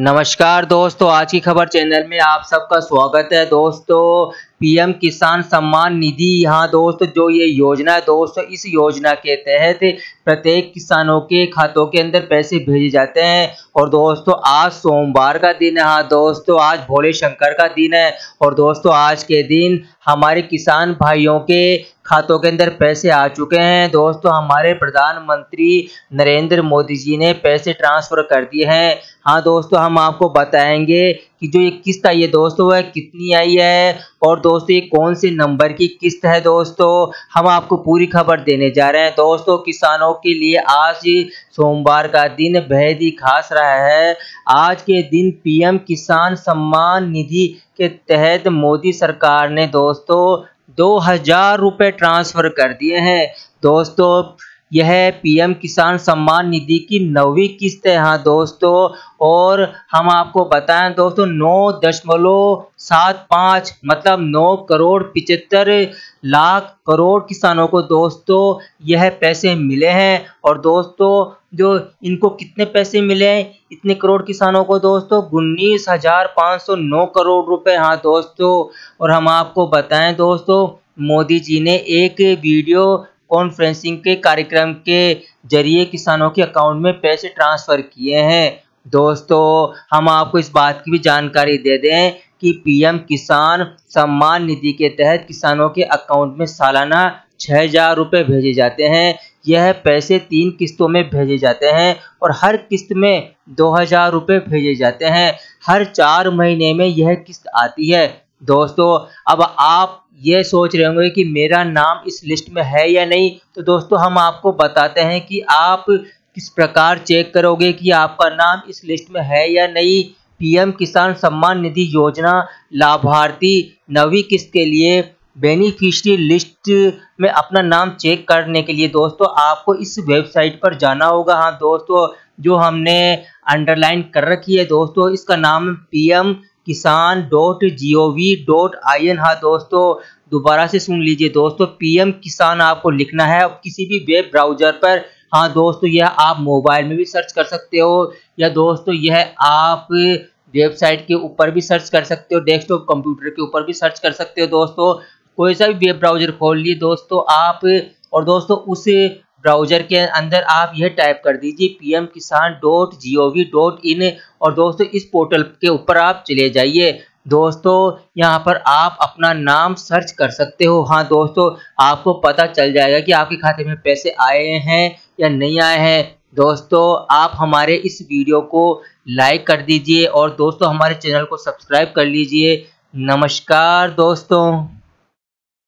नमस्कार दोस्तों आज की खबर चैनल में आप सबका स्वागत है दोस्तों पीएम किसान सम्मान निधि यहाँ दोस्तों जो ये योजना है दोस्तों इस योजना के तहत प्रत्येक किसानों के खातों के अंदर पैसे भेजे जाते हैं और दोस्तों आज सोमवार का दिन है हाँ दोस्तों आज भोले शंकर का दिन है और दोस्तों आज के दिन हमारे किसान भाइयों के खातों के अंदर पैसे आ चुके हैं दोस्तों हमारे प्रधानमंत्री नरेंद्र मोदी जी ने पैसे ट्रांसफ़र कर दिए हैं हाँ दोस्तों हम आपको बताएंगे कि जो ये किस्त आई है दोस्तों वह कितनी आई है और दोस्तों ये कौन से नंबर की किस्त है दोस्तों हम आपको पूरी खबर देने जा रहे हैं दोस्तों किसानों के लिए आज सोमवार का दिन बेहद ही खास रहा है आज के दिन पीएम किसान सम्मान निधि के तहत मोदी सरकार ने दोस्तों दो हजार रुपये ट्रांसफ़र कर दिए हैं दोस्तों यह पीएम किसान सम्मान निधि की नौवीं किस्त है हाँ दोस्तों और हम आपको बताएं दोस्तों नौ दशमलव सात पाँच मतलब नौ करोड़ पिचहत्तर लाख करोड़ किसानों को दोस्तों यह पैसे मिले हैं और दोस्तों जो इनको कितने पैसे मिले हैं इतने करोड़ किसानों को दोस्तों उन्नीस हजार पाँच सौ नौ करोड़ रुपए हाँ दोस्तों और हम आपको बताएं दोस्तों मोदी जी ने एक वीडियो कॉन्फ्रेंसिंग के कार्यक्रम के जरिए किसानों के अकाउंट में पैसे ट्रांसफ़र किए हैं दोस्तों हम आपको इस बात की भी जानकारी दे दें कि पीएम किसान सम्मान निधि के तहत किसानों के अकाउंट में सालाना छः हजार रुपये भेजे जाते हैं यह पैसे तीन किस्तों में भेजे जाते हैं और हर किस्त में दो हजार रुपये भेजे जाते हैं हर चार महीने में यह किस्त आती है दोस्तों अब आप ये सोच रहे होंगे कि मेरा नाम इस लिस्ट में है या नहीं तो दोस्तों हम आपको बताते हैं कि आप किस प्रकार चेक करोगे कि आपका नाम इस लिस्ट में है या नहीं पीएम किसान सम्मान निधि योजना लाभार्थी नवी किस्त के लिए बेनिफिशरी लिस्ट में अपना नाम चेक करने के लिए दोस्तों आपको इस वेबसाइट पर जाना होगा हाँ दोस्तों जो हमने अंडरलाइन कर रखी है दोस्तों इसका नाम PM Kisan dot G O V dot I N हाँ दोस्तों दोबारा से सुन लीजिए दोस्तों पीएम किसान आपको लिखना है किसी भी वेब ब्राउजर पर हाँ दोस्तों यह आप मोबाइल में भी सर्च कर सकते हो या दोस्तों यह आप वेबसाइट के ऊपर भी सर्च कर सकते हो डेस्कटॉप कंप्यूटर के ऊपर भी सर्च कर सकते हो दोस्तों कोई सा भी वेब ब्राउजर खोल लिए दोस्तों आप और दोस्तों उस ब्राउजर के अंदर आप यह टाइप कर दीजिए P M Kisan dot G O V dot in और दोस्तों इस पोर्टल के ऊपर आप चले जाइए दोस्तों यहाँ पर आप अपना नाम सर्च कर सकते हो हाँ दोस्तों आपको पता चल जाएगा कि आपके खाते में पैसे आए हैं या नहीं आए हैं दोस्तों आप हमारे इस वीडियो को लाइक कर दीजिए और दोस्तों हमारे चैनल को सब्सक्राइब कर लीजिए नमस्कार दोस्तों